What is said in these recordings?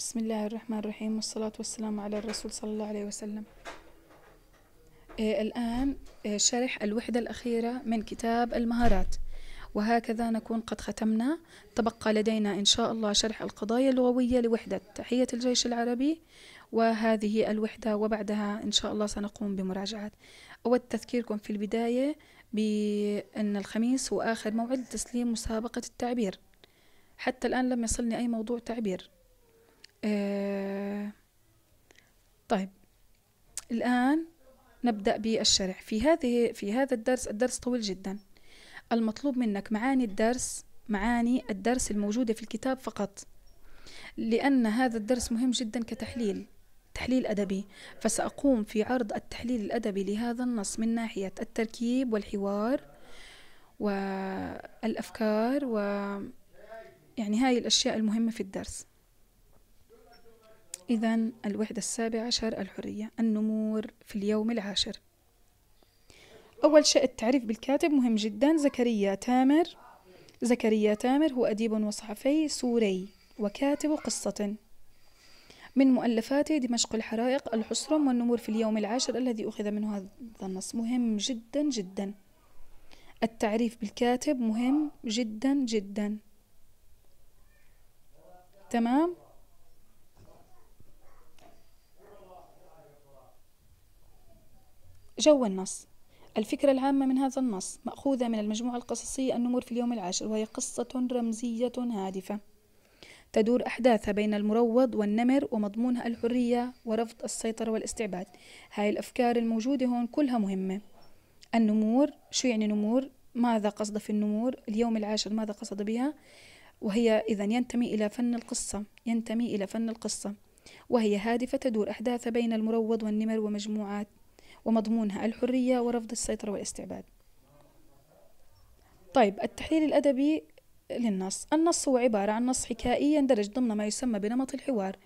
بسم الله الرحمن الرحيم والصلاة والسلام على الرسول صلى الله عليه وسلم آه، الآن آه، شرح الوحدة الأخيرة من كتاب المهارات وهكذا نكون قد ختمنا تبقى لدينا إن شاء الله شرح القضايا اللغوية لوحدة تحية الجيش العربي وهذه الوحدة وبعدها إن شاء الله سنقوم بمراجعة أود تذكيركم في البداية بأن الخميس هو آخر موعد لتسليم مسابقة التعبير حتى الآن لم يصلني أي موضوع تعبير آه، طيب الآن نبدأ بالشرح في هذه في هذا الدرس الدرس طويل جدا المطلوب منك معاني الدرس معاني الدرس الموجودة في الكتاب فقط لأن هذا الدرس مهم جدا كتحليل تحليل أدبي فسأقوم في عرض التحليل الأدبي لهذا النص من ناحية التركيب والحوار والأفكار و يعني هاي الأشياء المهمة في الدرس إذا الوحدة السابعة عشر الحرية النمور في اليوم العاشر أول شيء التعريف بالكاتب مهم جدا زكريا تامر زكريا تامر هو أديب وصحفي سوري وكاتب قصة من مؤلفاته دمشق الحرائق الحصرم والنمور في اليوم العاشر الذي أخذ منه هذا النص مهم جدا جدا التعريف بالكاتب مهم جدا جدا تمام جو النص الفكرة العامة من هذا النص مأخوذة من المجموعة القصصية النمور في اليوم العاشر وهي قصة رمزية هادفة تدور أحداثها بين المروض والنمر ومضمونها الحرية ورفض السيطرة والاستعباد هاي الأفكار الموجودة هون كلها مهمة النمور شو يعني نمور ماذا قصد في النمور اليوم العاشر ماذا قصد بها وهي إذا ينتمي إلى فن القصة ينتمي إلى فن القصة وهي هادفة تدور أحداثها بين المروض والنمر ومجموعات ومضمونها الحرية ورفض السيطرة والاستعباد طيب التحليل الأدبي للنص النص هو عبارة عن نص حكائي يندرج ضمن ما يسمى بنمط الحوار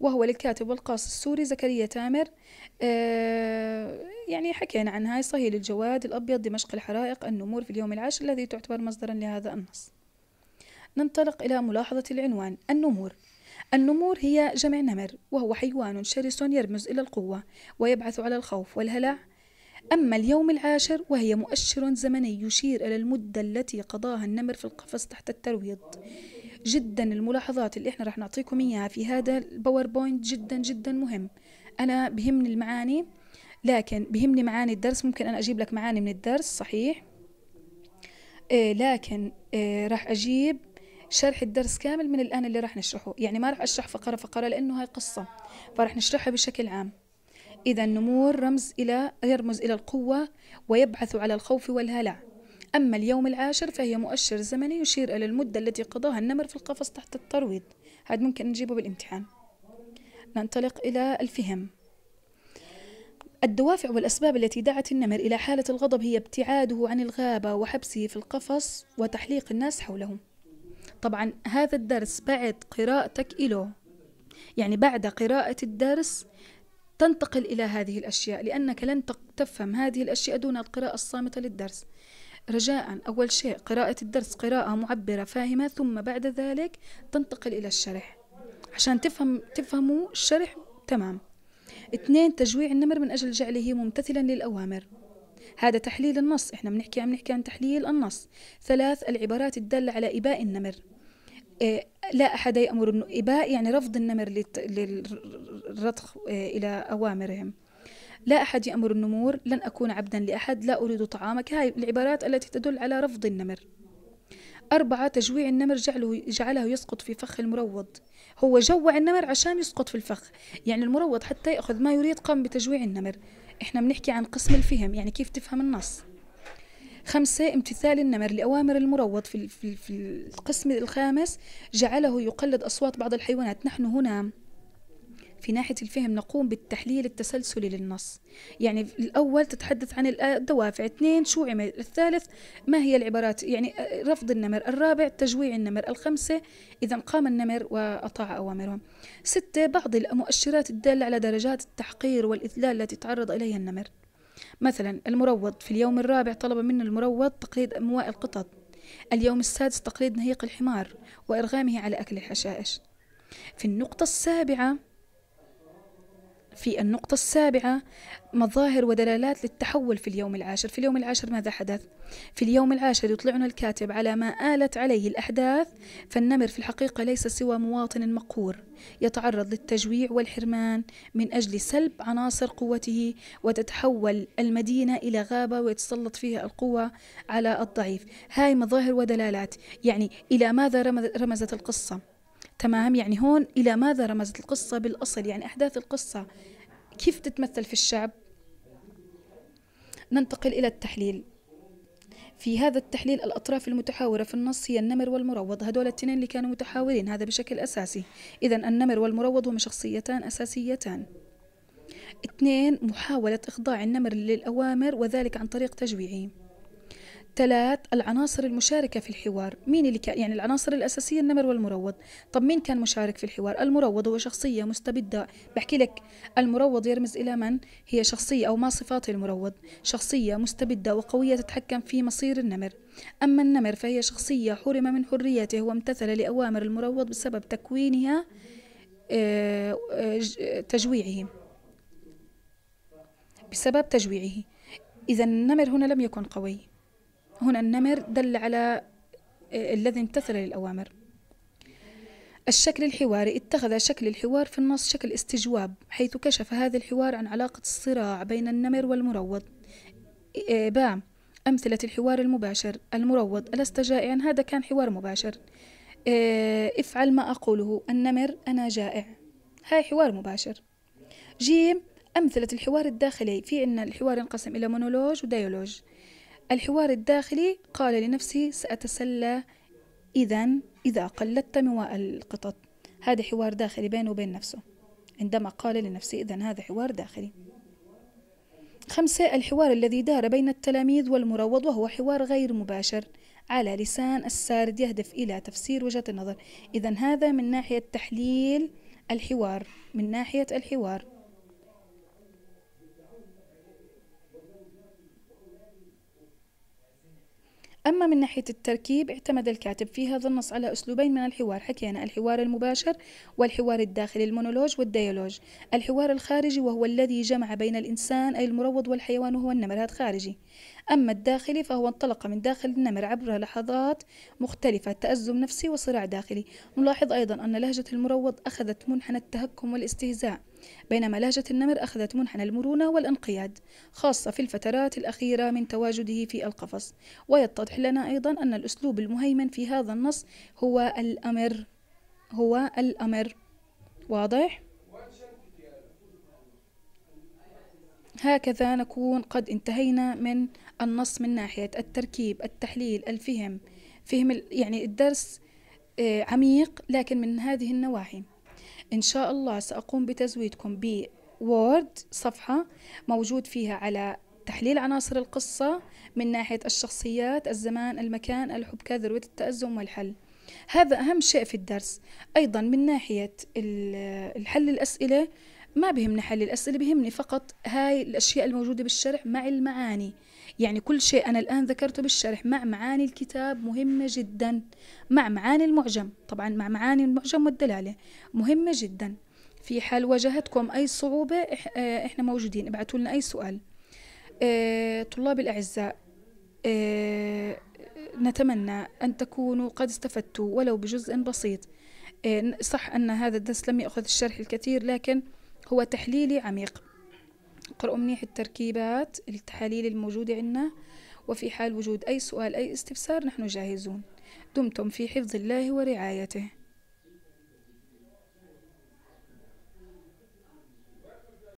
وهو للكاتب والقاص السوري زكريا تامر آه يعني حكينا عن هاي صهيل الجواد الأبيض دمشق الحرائق النمور في اليوم العاشر الذي تعتبر مصدرا لهذا النص ننطلق إلى ملاحظة العنوان النمور النمور هي جمع نمر وهو حيوان شرس يرمز إلى القوة ويبعث على الخوف والهلع أما اليوم العاشر وهي مؤشر زمني يشير إلى المدة التي قضاها النمر في القفص تحت الترويض جدا الملاحظات اللي احنا راح نعطيكم اياها في هذا الباوربوينت جدا جدا مهم انا بهمني المعاني لكن بهمني معاني الدرس ممكن انا اجيب لك معاني من الدرس صحيح إيه لكن إيه راح اجيب شرح الدرس كامل من الآن اللي راح نشرحه يعني ما راح أشرح فقرة فقرة لأنه هاي قصة فراح نشرحها بشكل عام إذا النمور رمز إلى يرمز إلى القوة ويبعث على الخوف والهلع أما اليوم العاشر فهي مؤشر زمني يشير إلى المدة التي قضاها النمر في القفص تحت الترويض هذا ممكن نجيبه بالامتحان ننطلق إلى الفهم الدوافع والأسباب التي دعت النمر إلى حالة الغضب هي ابتعاده عن الغابة وحبسه في القفص وتحليق الناس حوله طبعا هذا الدرس بعد قراءتك له يعني بعد قراءة الدرس تنتقل إلى هذه الأشياء لأنك لن تفهم هذه الأشياء دون القراءة الصامتة للدرس رجاء أول شيء قراءة الدرس قراءة معبرة فاهمة ثم بعد ذلك تنتقل إلى الشرح عشان تفهم تفهموا الشرح تمام اثنين تجويع النمر من أجل جعله ممتثلا للأوامر هذا تحليل النص احنا بنحكي عم نحكي عن تحليل النص ثلاث العبارات الدالة على إباء النمر إيه، لا أحد يأمر النؤباء يعني رفض النمر للرضخ إيه، إلى أوامرهم لا أحد يأمر النمور لن أكون عبدا لأحد لا أريد طعامك هاي العبارات التي تدل على رفض النمر أربعة تجويع النمر جعله, جعله يسقط في فخ المروض هو جوع النمر عشان يسقط في الفخ يعني المروض حتى يأخذ ما يريد قام بتجويع النمر إحنا بنحكي عن قسم الفهم يعني كيف تفهم النص خمسة امتثال النمر لأوامر المروض في, في, في القسم الخامس جعله يقلد أصوات بعض الحيوانات نحن هنا في ناحية الفهم نقوم بالتحليل التسلسلي للنص يعني الأول تتحدث عن الدوافع اثنين شو عمل الثالث ما هي العبارات يعني آه، رفض النمر الرابع تجويع النمر الخمسة إذا قام النمر وأطاع أوامرهم ستة بعض المؤشرات الدالة على درجات التحقير والإذلال التي تعرض إليها النمر مثلا المروض في اليوم الرابع طلب منا المروض تقليد أمواء القطط اليوم السادس تقليد نهيق الحمار وإرغامه على أكل الحشائش في النقطة السابعة في النقطة السابعة مظاهر ودلالات للتحول في اليوم العاشر في اليوم العاشر ماذا حدث؟ في اليوم العاشر يطلعنا الكاتب على ما آلت عليه الأحداث فالنمر في الحقيقة ليس سوى مواطن مقهور يتعرض للتجويع والحرمان من أجل سلب عناصر قوته وتتحول المدينة إلى غابة ويتسلط فيها القوة على الضعيف هاي مظاهر ودلالات يعني إلى ماذا رمزت القصة؟ تمام يعني هون إلى ماذا رمزت القصة بالأصل يعني أحداث القصة كيف تتمثل في الشعب ننتقل إلى التحليل في هذا التحليل الأطراف المتحاورة في النص هي النمر والمروض هدول التنين اللي كانوا متحاورين هذا بشكل أساسي إذا النمر والمروض هما شخصيتان أساسيتان اثنين محاولة إخضاع النمر للأوامر وذلك عن طريق تجويعه ثلاث العناصر المشاركة في الحوار مين اللي كان يعني العناصر الأساسية النمر والمروض طب مين كان مشارك في الحوار المروض هو شخصية مستبدة بحكي لك المروض يرمز إلى من هي شخصية أو ما صفات المروض شخصية مستبدة وقوية تتحكم في مصير النمر أما النمر فهي شخصية حرم من حريته وامتثل لأوامر المروض بسبب تكوينها آه، آه، تجويعه بسبب تجويعه إذا النمر هنا لم يكن قوي هنا النمر دل على آه، الذي امتثل للأوامر الشكل الحواري اتخذ شكل الحوار في النص شكل استجواب حيث كشف هذا الحوار عن علاقة الصراع بين النمر والمروض آه، باء أمثلة الحوار المباشر المروض ألست جائعا هذا كان حوار مباشر آه، افعل ما أقوله النمر أنا جائع هاي حوار مباشر جيم أمثلة الحوار الداخلي في أن الحوار ينقسم إلى مونولوج وديالوج الحوار الداخلي قال لنفسه سأتسلى إذا إذا قلدت مواء القطط هذا حوار داخلي بينه وبين نفسه عندما قال لنفسه إذا هذا حوار داخلي خمسة الحوار الذي دار بين التلاميذ والمروض وهو حوار غير مباشر على لسان السارد يهدف إلى تفسير وجهة النظر إذا هذا من ناحية تحليل الحوار من ناحية الحوار أما من ناحية التركيب اعتمد الكاتب في هذا النص على أسلوبين من الحوار حكينا الحوار المباشر والحوار الداخلي المونولوج والديالوج الحوار الخارجي وهو الذي جمع بين الإنسان أي المروض والحيوان وهو النمر هذا خارجي أما الداخلي فهو انطلق من داخل النمر عبر لحظات مختلفة تأزم نفسي وصراع داخلي نلاحظ أيضا أن لهجة المروض أخذت منحنى التهكم والاستهزاء بينما لهجة النمر أخذت منحنى المرونة والانقياد خاصة في الفترات الأخيرة من تواجده في القفص ويتضح لنا أيضا أن الأسلوب المهيمن في هذا النص هو الأمر هو الأمر واضح؟ هكذا نكون قد انتهينا من النص من ناحية التركيب التحليل الفهم فهم يعني الدرس آه، عميق لكن من هذه النواحي إن شاء الله سأقوم بتزويدكم بوورد صفحة موجود فيها على تحليل عناصر القصة من ناحية الشخصيات الزمان المكان الحب كذروة التأزم والحل هذا أهم شيء في الدرس أيضا من ناحية الحل الأسئلة ما بهمني حل الأسئلة بهمني فقط هاي الأشياء الموجودة بالشرح مع المعاني يعني كل شيء أنا الآن ذكرته بالشرح مع معاني الكتاب مهمة جدا مع معاني المعجم طبعا مع معاني المعجم والدلالة مهمة جدا في حال واجهتكم أي صعوبة آه، إحنا موجودين ابعتوا لنا أي سؤال آه، طلاب الأعزاء آه، نتمنى أن تكونوا قد استفدتوا ولو بجزء بسيط صح أن هذا الدرس لم يأخذ الشرح الكثير لكن هو تحليلي عميق قرأوا منيح التركيبات التحاليل الموجودة عندنا وفي حال وجود أي سؤال أي استفسار نحن جاهزون دمتم في حفظ الله ورعايته